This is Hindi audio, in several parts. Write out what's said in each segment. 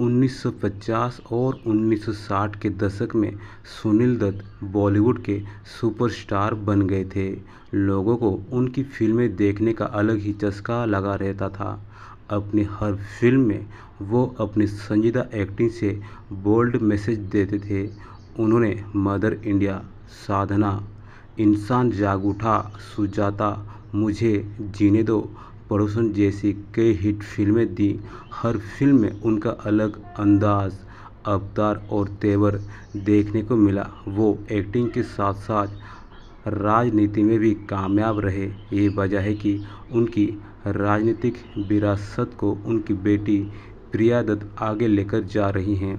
1950 और 1960 के दशक में सुनील दत्त बॉलीवुड के सुपरस्टार बन गए थे लोगों को उनकी फिल्में देखने का अलग ही चस्का लगा रहता था अपनी हर फिल्म में वो अपनी संजीदा एक्टिंग से बोल्ड मैसेज देते थे उन्होंने मदर इंडिया साधना इंसान जाग उठा सुजाता मुझे जीने दो पड़ोसन जैसी कई हिट फिल्में दी हर फिल्म में उनका अलग अंदाज अवतार और तेवर देखने को मिला वो एक्टिंग के साथ साथ राजनीति में भी कामयाब रहे ये वजह है कि उनकी राजनीतिक विरासत को उनकी बेटी प्रिया दत्त आगे लेकर जा रही हैं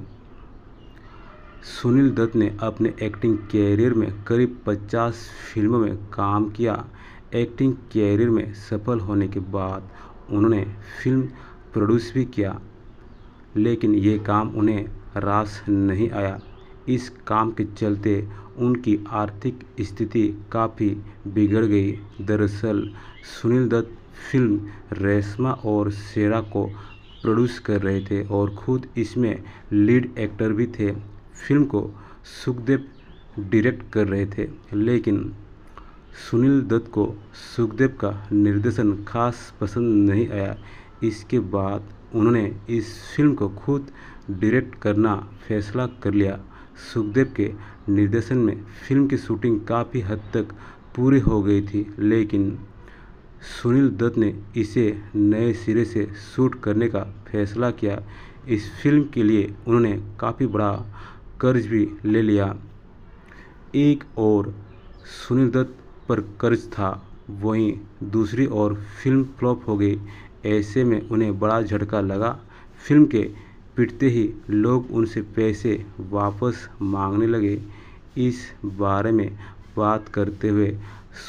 सुनील दत्त ने अपने एक्टिंग कैरियर में करीब 50 फिल्मों में काम किया एक्टिंग कैरियर में सफल होने के बाद उन्होंने फिल्म प्रोड्यूस भी किया लेकिन ये काम उन्हें रास नहीं आया इस काम के चलते उनकी आर्थिक स्थिति काफ़ी बिगड़ गई दरअसल सुनील दत्त फिल्म रेशमा और शेरा को प्रोड्यूस कर रहे थे और खुद इसमें लीड एक्टर भी थे फिल्म को सुखदेव डायरेक्ट कर रहे थे लेकिन सुनील दत्त को सुखदेव का निर्देशन खास पसंद नहीं आया इसके बाद उन्होंने इस फिल्म को खुद डायरेक्ट करना फैसला कर लिया सुखदेव के निर्देशन में फिल्म की शूटिंग काफ़ी हद तक पूरी हो गई थी लेकिन सुनील दत्त ने इसे नए सिरे से शूट करने का फैसला किया इस फिल्म के लिए उन्होंने काफ़ी बड़ा कर्ज भी ले लिया एक और सुनील दत्त पर कर्ज था वहीं दूसरी ओर फिल्म फ्लॉप हो गई ऐसे में उन्हें बड़ा झटका लगा फिल्म के पिटते ही लोग उनसे पैसे वापस मांगने लगे इस बारे में बात करते हुए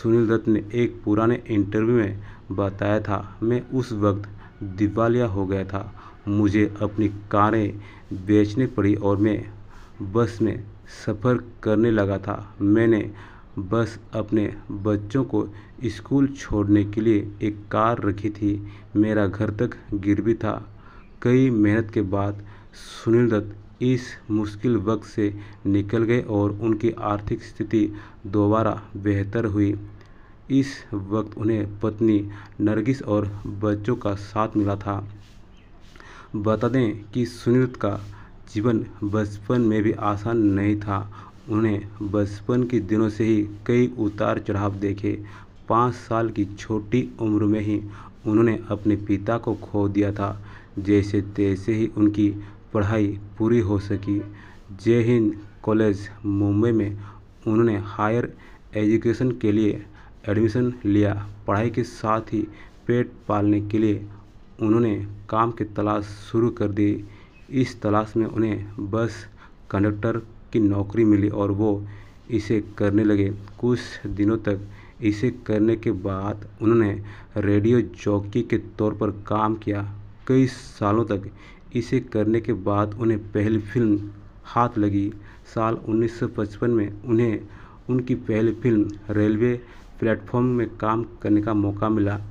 सुनील दत्त ने एक पुराने इंटरव्यू में बताया था मैं उस वक्त दिवालिया हो गया था मुझे अपनी कारें बेचनी पड़ी और मैं बस में सफ़र करने लगा था मैंने बस अपने बच्चों को स्कूल छोड़ने के लिए एक कार रखी थी मेरा घर तक गिर भी था कई मेहनत के बाद सुनील दत्त इस मुश्किल वक्त से निकल गए और उनकी आर्थिक स्थिति दोबारा बेहतर हुई इस वक्त उन्हें पत्नी नरगिस और बच्चों का साथ मिला था बता दें कि सुनील का जीवन बचपन में भी आसान नहीं था उन्हें बचपन के दिनों से ही कई उतार चढ़ाव देखे पाँच साल की छोटी उम्र में ही उन्होंने अपने पिता को खो दिया था जैसे तैसे ही उनकी पढ़ाई पूरी हो सकी जय हिंद कॉलेज मुंबई में उन्होंने हायर एजुकेशन के लिए एडमिशन लिया पढ़ाई के साथ ही पेट पालने के लिए उन्होंने काम की तलाश शुरू कर दी इस तलाश में उन्हें बस कंडक्टर की नौकरी मिली और वो इसे करने लगे कुछ दिनों तक इसे करने के बाद उन्होंने रेडियो जॉकी के तौर पर काम किया कई सालों तक इसे करने के बाद उन्हें पहली फिल्म हाथ लगी साल 1955 में उन्हें उनकी पहली फिल्म रेलवे प्लेटफॉर्म में काम करने का मौका मिला